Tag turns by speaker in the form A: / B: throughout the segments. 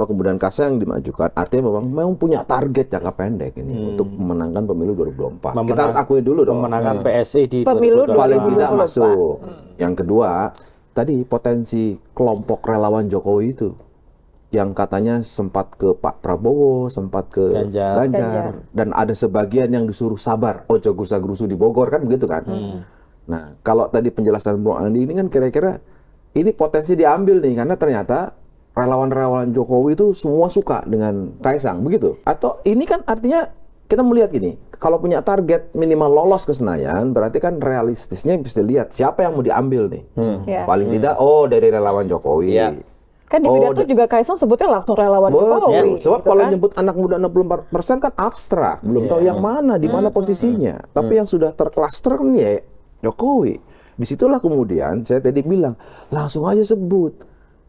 A: Kenapa kemudian yang dimajukan? Artinya memang memang punya target jangka pendek ini hmm. untuk memenangkan pemilu 2024. Memenang, Kita harus akui dulu dong. Memenangkan hmm. PSI di pemilu paling tidak masuk. Hmm. Yang kedua, tadi potensi kelompok relawan Jokowi itu yang katanya sempat ke Pak Prabowo, sempat ke Ganjar, Ganjar. dan ada sebagian yang disuruh sabar, ojo oh, gusa-gusu di Bogor kan begitu kan. Hmm. Nah, kalau tadi penjelasan Bro Andi ini kan kira-kira ini potensi diambil nih karena ternyata relawan-relawan Jokowi itu semua suka dengan Kaisang, begitu? Atau ini kan artinya kita melihat gini, kalau punya target minimal lolos ke Senayan, berarti kan realistisnya bisa dilihat siapa yang mau diambil nih. Hmm. Yeah. Paling hmm. tidak, oh dari relawan Jokowi. Yeah. Kan di oh, pidato itu
B: juga Kaisang sebutnya langsung relawan Jokowi. Yeah. Gitu Sebab gitu kalau kan? nyebut
A: anak muda 64 kan abstrak, belum yeah. tahu yang ya. mana, di mana hmm. posisinya. Hmm. Tapi yang sudah terklaster nih ya Jokowi. Disitulah kemudian saya tadi bilang langsung aja sebut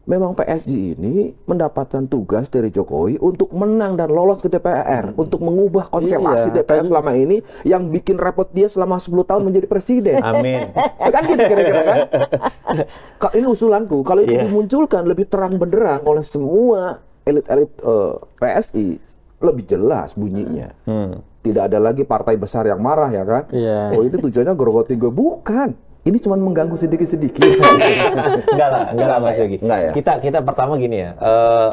A: memang PSG ini mendapatkan tugas dari Jokowi untuk menang dan lolos ke DPR hmm. untuk mengubah konstelasi iya, DPR kan. selama ini yang bikin repot dia selama 10 tahun menjadi presiden. Amin.
B: Ya kan gitu kira-kira kan?
A: ini usulanku kalau yeah. itu iya. dimunculkan lebih terang benderang oleh semua elit-elit uh, eh, PSI lebih jelas bunyinya. Hmm. Tidak ada lagi partai besar yang marah ya kan? Yeah. Oh ini tujuannya gerogoti gue bukan ini cuma mengganggu sedikit-sedikit.
C: enggak lah, enggak lah Mas ya? Yogi. Enggak ya? Kita kita pertama gini ya. Uh,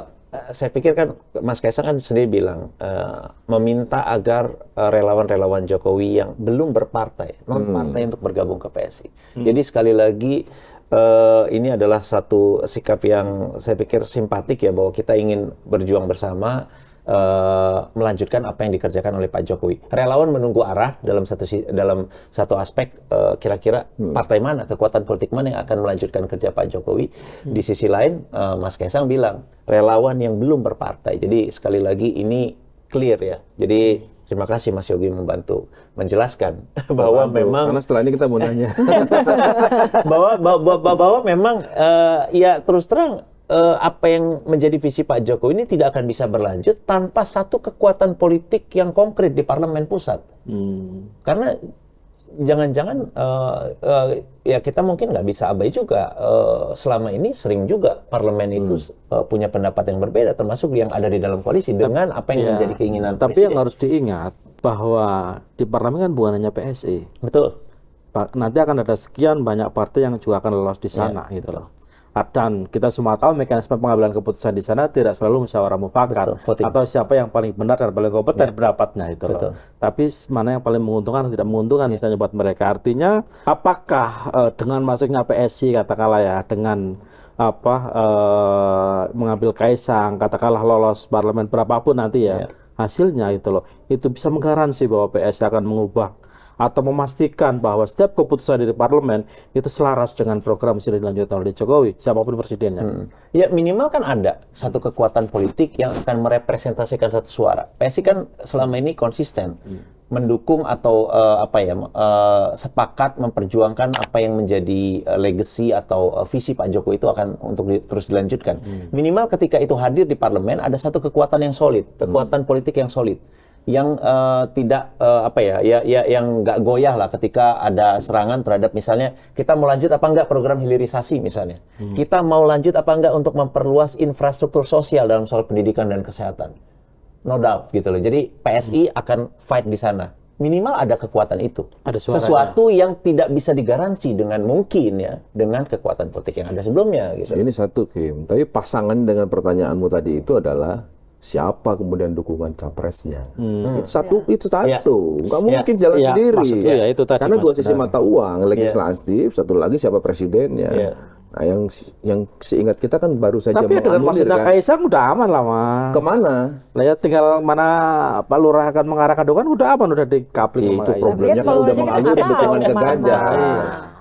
C: saya pikir kan Mas Kaisang kan sendiri bilang uh, meminta agar eh, relawan-relawan uh, Jokowi yang belum berpartai, non hmm. partai hmm. untuk bergabung ke PSI. Hmm. Jadi sekali lagi uh, ini adalah satu sikap yang saya pikir simpatik ya bahwa kita ingin berjuang bersama uh, melanjutkan apa yang dikerjakan oleh Pak Jokowi. Relawan menunggu arah dalam satu dalam satu aspek eh, kira-kira uh, hmm. partai mana, kekuatan politik mana yang akan melanjutkan kerja Pak Jokowi. Hmm. Di sisi lain uh, Mas Kaisang bilang relawan yang belum berpartai. Jadi sekali lagi ini clear ya. Jadi Terima kasih Mas Yogi membantu menjelaskan bahwa memang karena setelah ini kita mau nanya bahwa bahwa, bahwa, bahwa memang uh, ya terus terang eh, apa yang menjadi visi Pak Jokowi ini tidak akan bisa berlanjut tanpa satu kekuatan politik yang konkret di parlemen pusat. Hmm. Karena jangan-jangan uh, uh, ya kita mungkin nggak bisa abai juga uh, selama ini sering juga parlemen itu hmm. uh, punya pendapat yang berbeda termasuk yang ada di dalam koalisi dengan apa yang ya, menjadi keinginan tapi presiden. yang harus diingat
B: bahwa di parlemen kan bukan hanya PSI betul nanti akan ada sekian banyak partai yang juga akan lolos di sana ya, gitu loh dan kita semua tahu mekanisme pengambilan keputusan di sana tidak selalu musyawarah mufakat atau siapa yang paling benar dan paling kompeten ya. itu Betul. Tapi mana yang paling menguntungkan dan tidak menguntungkan ya. misalnya buat mereka. Artinya apakah uh, dengan masuknya PSI katakanlah ya dengan apa uh, mengambil Kaisang katakanlah lolos parlemen berapapun nanti ya. ya hasilnya itu loh itu bisa menggaransi bahwa PSI akan mengubah atau memastikan bahwa setiap keputusan dari parlemen itu selaras dengan
C: program yang dilanjutkan oleh Jokowi siapapun presidennya. Hmm. Ya minimal kan ada satu kekuatan politik yang akan merepresentasikan satu suara. PSI kan selama ini konsisten. Hmm mendukung atau uh, apa ya uh, sepakat memperjuangkan apa yang menjadi uh, eh, legacy atau uh, visi Pak Jokowi itu akan untuk di, terus dilanjutkan. Hmm. Minimal ketika itu hadir di parlemen ada satu kekuatan yang solid, hmm. kekuatan hmm. politik yang solid yang uh, tidak uh, apa ya ya, ya yang nggak goyah lah ketika ada serangan terhadap misalnya kita mau lanjut apa enggak program hilirisasi misalnya hmm. kita mau lanjut apa enggak untuk memperluas infrastruktur sosial dalam soal pendidikan dan kesehatan no doubt gitu loh. Jadi PSI hmm. akan fight di sana. Minimal ada kekuatan itu. Ada Sesuatu yang tidak bisa digaransi dengan mungkin ya dengan kekuatan politik yang ada sebelumnya gitu. Ini satu Kim, tapi pasangan dengan pertanyaanmu tadi itu
A: adalah siapa kemudian dukungan capresnya hmm. itu satu ya. itu satu ya. ya. mungkin jalan ya. sendiri ya, itu tadi, karena dua sisi mata uang ya. legislatif ya. satu lagi siapa presidennya ya Nah, yang yang seingat kita kan baru saja Tapi dengan maksudnya kan. Kaisang
B: udah aman lah, Mas. Kemana? Lah ya tinggal mana Pak Lurah akan mengarahkan doa udah aman udah dikapling Itu problemnya ya, kan kalau udah mengalir dukungan ke ya, Ganjar. Nah, iya.